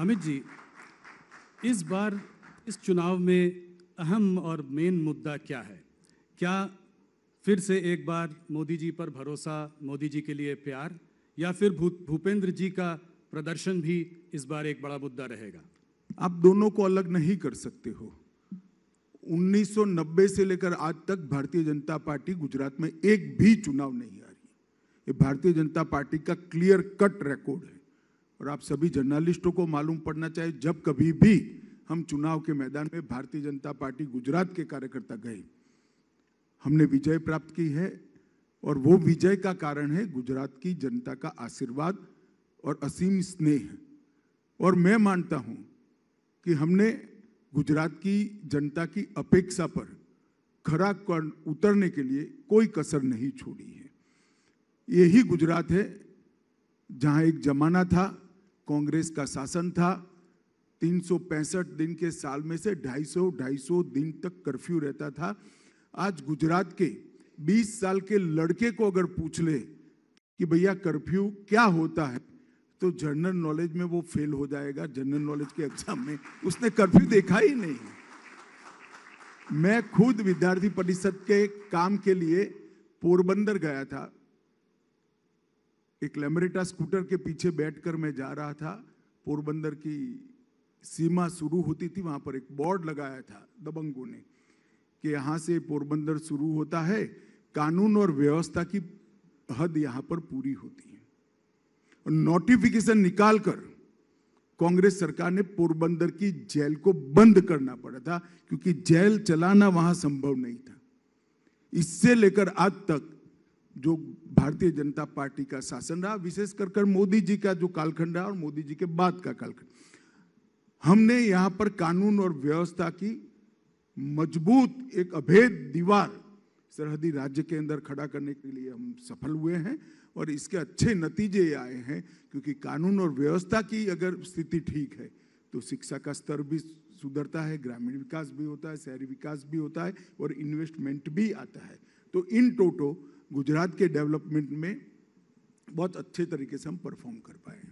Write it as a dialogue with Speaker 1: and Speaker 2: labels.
Speaker 1: अमित जी इस बार इस चुनाव में अहम और मेन मुद्दा क्या है क्या फिर से एक बार मोदी जी पर भरोसा मोदी जी के लिए प्यार या फिर भूपेंद्र जी का प्रदर्शन भी इस बार एक बड़ा मुद्दा रहेगा
Speaker 2: आप दोनों को अलग नहीं कर सकते हो 1990 से लेकर आज तक भारतीय जनता पार्टी गुजरात में एक भी चुनाव नहीं आ रही ये भारतीय जनता पार्टी का क्लियर कट रिकॉर्ड है और आप सभी जर्नलिस्टों को मालूम पड़ना चाहिए जब कभी भी हम चुनाव के मैदान में भारतीय जनता पार्टी गुजरात के कार्यकर्ता गए हमने विजय प्राप्त की है और वो विजय का कारण है गुजरात की जनता का आशीर्वाद और असीम स्नेह और मैं मानता हूं कि हमने गुजरात की जनता की अपेक्षा पर खरा कर उतरने के लिए कोई कसर नहीं छोड़ी है यही गुजरात है जहां एक जमाना था कांग्रेस का शासन था तीन दिन के साल में से 250 250 दिन तक कर्फ्यू रहता था आज गुजरात के 20 साल के लड़के को अगर पूछ ले कि भैया कर्फ्यू क्या होता है तो जनरल नॉलेज में वो फेल हो जाएगा जनरल नॉलेज के एग्जाम में उसने कर्फ्यू देखा ही नहीं मैं खुद विद्यार्थी परिषद के काम के लिए पोरबंदर गया था एक लेमरेटा स्कूटर के पीछे बैठकर मैं जा रहा था पोरबंदर की सीमा शुरू होती थी वहाँ पर एक बोर्ड लगाया था दबंगों ने कि यहाँ से पोरबंदर शुरू होता है कानून और व्यवस्था की हद यहाँ पर पूरी होती है और नोटिफिकेशन निकाल कर कांग्रेस सरकार ने पोरबंदर की जेल को बंद करना पड़ा था क्योंकि जेल चलाना वहां संभव नहीं था इससे लेकर आज तक जो भारतीय जनता पार्टी का शासन रहा विशेष कर कर मोदी जी का जो कालखंड रहा और मोदी जी के बाद का कालखंड हमने यहाँ पर कानून और व्यवस्था की मजबूत एक अभेद दीवार सरहदी राज्य के अंदर खड़ा करने के लिए हम सफल हुए हैं और इसके अच्छे नतीजे आए हैं क्योंकि कानून और व्यवस्था की अगर स्थिति ठीक है तो शिक्षा का स्तर भी सुधरता है ग्रामीण विकास भी होता है शहरी विकास भी होता है और इन्वेस्टमेंट भी आता है तो इन टोटो गुजरात के डेवलपमेंट में बहुत अच्छे तरीके से हम परफॉर्म कर पाए हैं